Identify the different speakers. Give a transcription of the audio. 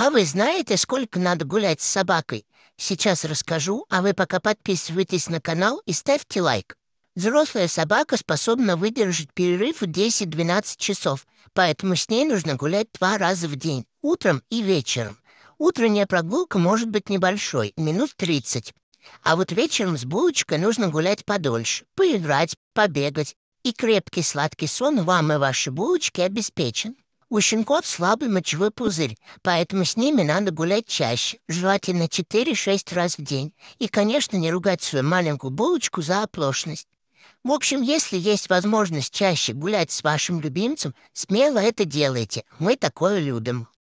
Speaker 1: «А вы знаете, сколько надо гулять с собакой? Сейчас расскажу, а вы пока подписывайтесь на канал и ставьте лайк. Взрослая собака способна выдержать перерыв в 10-12 часов, поэтому с ней нужно гулять два раза в день, утром и вечером. Утренняя прогулка может быть небольшой, минут 30. А вот вечером с булочкой нужно гулять подольше, поиграть, побегать. И крепкий сладкий сон вам и вашей булочке обеспечен. У щенков слабый мочевой пузырь, поэтому с ними надо гулять чаще, желательно 4-6 раз в день. И, конечно, не ругать свою маленькую булочку за оплошность. В общем, если есть возможность чаще гулять с вашим любимцем, смело это делайте. Мы такое любим.